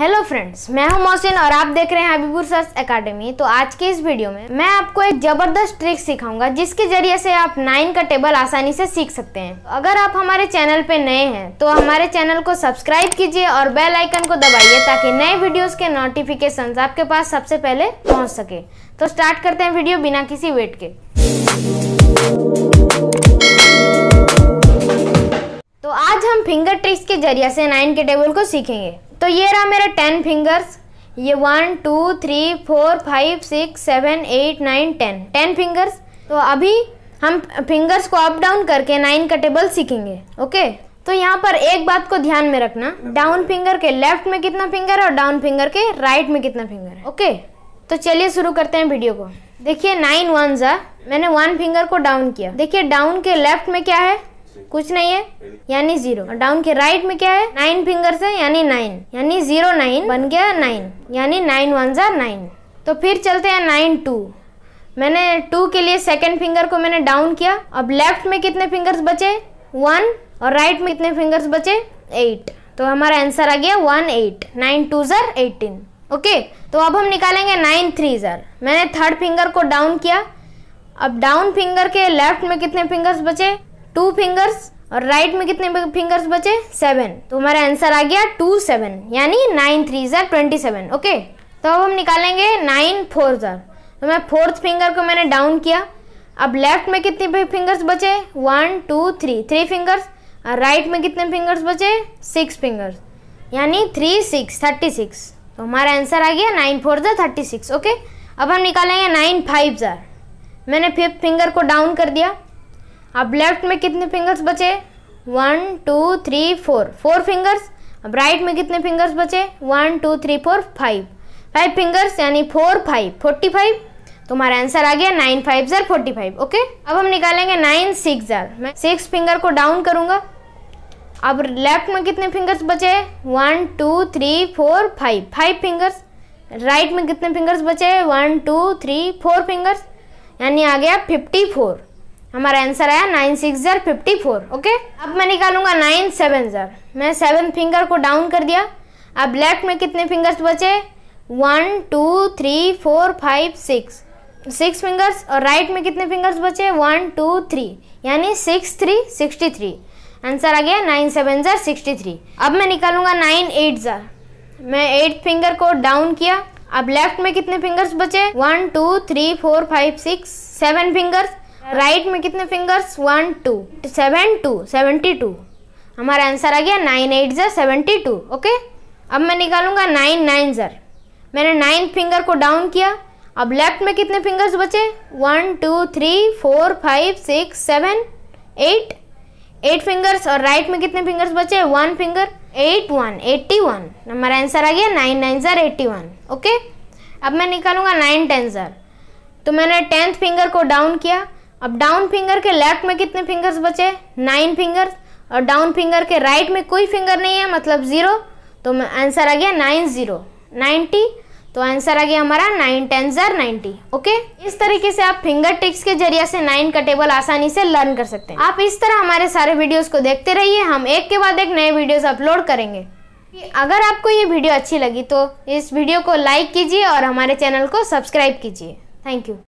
hello friends मैं हूं मोहसिन और आप देख रहे हैं हबीबुर सर्स एकेडमी तो आज के इस वीडियो में मैं आपको एक ज़बरदस्त ट्रिक सिखाऊंगा जिसके जरिए से आप नाइन का टेबल आसानी से सीख सकते हैं अगर आप हमारे चैनल पे नए हैं तो हमारे चैनल को सब्सक्राइब कीजिए और बेल आइकन को दबाइए ताकि नए वीडियोज़ के नोटिफिकेशन आपके पास सबसे पहले पहुँच सके तो स्टार्ट करते हैं वीडियो बिना किसी वेट के तो आज हम फिंगर ट्रिक्स के जरिए से नाइन के टेबल को सीखेंगे तो ये रहा मेरा टेन फिंगर्स ये one two three four five six seven eight nine ten ten fingers तो अभी हम फिंगर्स को अप डाउन करके नाइन का टेबल सीखेंगे ओके तो यहाँ पर एक बात को ध्यान में रखना डाउन फिंगर के लेफ्ट में कितना फिंगर और डाउन फिंगर के राइट में कितना फिंगर है ओके तो चलिए शुरू करते हैं वीडियो को देखिए नाइन वन ज़ा मैंने वन फिंगर को डाउन किया देखिए डाउन के लेफ्ट में क्या है कुछ नहीं है यानी जीरो और डाउन के राइट में क्या है नाइन फिंगर्स है यानी नाइन यानी जीरो नाइन बन गया नाइन यानी नाइन वन ज़ा नाइन तो फिर चलते हैं नाइन टू मैंने टू के लिए सेकेंड फिंगर को मैंने डाउन किया अब लेफ्ट में कितने फिंगर्स बचे वन और राइट में कितने फिंगर्स बचे एट तो हमारा आंसर आ गया वन एट नाइन टू ज़र एटीन ओके तो अब हम निकालेंगे नाइन थ्री ज़र मैंने थर्ड फिंगर को डाउन किया अब डाउन फिंगर के लेफ्ट में कितने फिंगर्स बचे टू फिंगर्स और राइट में कितने फिंगर्स बचे सेवन तो हमारा आंसर आ गया टू सेवन यानी नाइन थ्री जर ट्वेंटी सेवन ओके तो अब हम निकालेंगे नाइन फोर ज़ार तो मैं फोर्थ फिंगर को मैंने डाउन किया अब लेफ्ट में कितने फिंगर्स बचे one two three three fingers और राइट में कितने फिंगर्स बचे सिक्स फिंगर्स यानी थ्री सिक्स थर्टी सिक्स तो हमारा आंसर आ गया नाइन फोर ज़ार थर्टी सिक्स ओके अब हम निकालेंगे नाइन फाइव ज़ार मैंने फिफ्थ फिंगर को डाउन कर दिया अब लेफ्ट में कितने फिंगर्स बचे one two three four four fingers अब राइट में कितने फिंगर्स बचे one two three four five five fingers यानी फोर फाइव फोर्टी फाइव तो हमारा आंसर आ गया नाइन फाइव ज़र फोर्टी फाइव ओके अब हम निकालेंगे नाइन सिक्स ज़र मैं सिक्स फिंगर को डाउन करूँगा अब लेफ्ट में कितने फिंगर्स बचे one two three four five five fingers right में कितने फिंगर्स बचे one two three four fingers यानी आ गया फिफ्टी फोर हमारा आंसर आया नाइन सिक्स ज़र फिफ्टी फोर ओके अब मैं निकालूंगा नाइन सेवन ज़र मैं सेवन फिंगर को डाउन कर दिया अब लेफ्ट में कितने फिंगर्स बचे one two three four five six six fingers और राइट में कितने फिंगर्स बचे वन टू थ्री यानी six three sixty three answer आ गया नाइन सेवन ज़र सिक्सटी थ्री अब मैं निकालूंगा नाइन एट ज़र मैं एट फिंगर को डाउन किया अब लेफ्ट में कितने फिंगर्स बचे one two three four five six seven fingers right में कितने fingers one two seven two seventy two हमारा आंसर आ गया नाइन एट ज़र सेवेंटी टू ओके अब मैं निकालूंगा नाइन नाइन ज़र मैंने नाइन फिंगर को डाउन किया अब लेफ्ट में कितने फिंगर्स बचे one two three four five six seven eight eight fingers और राइट में कितने फिंगर्स बचे one finger eight one eighty one हमारा आंसर आ गया नाइन नाइन ज़र एट्टी वन ओके अब मैं निकालूंगा नाइन टेन ज़र तो मैंने टेंथ फिंगर को डाउन किया अब डाउन फिंगर के लेफ्ट में कितने फिंगर्स बचे नाइन फिंगर्स और डाउन फिंगर के राइट में कोई फिंगर नहीं है मतलब ज़ीरो तो आंसर आ गया नाइन ज़ीरो नाइन्टी तो आंसर आ गया हमारा नाइन टेन ज़र नाइन्टी ओके इस तरीके से आप फिंगर टिक्स के जरिए से नाइन का टेबल आसानी से लर्न कर सकते हैं आप इस तरह हमारे सारे वीडियोस को देखते रहिए हम एक के बाद एक नए वीडियोस अपलोड करेंगे अगर आपको ये वीडियो अच्छी लगी तो इस वीडियो को लाइक कीजिए और हमारे चैनल को सब्सक्राइब कीजिए थैंक यू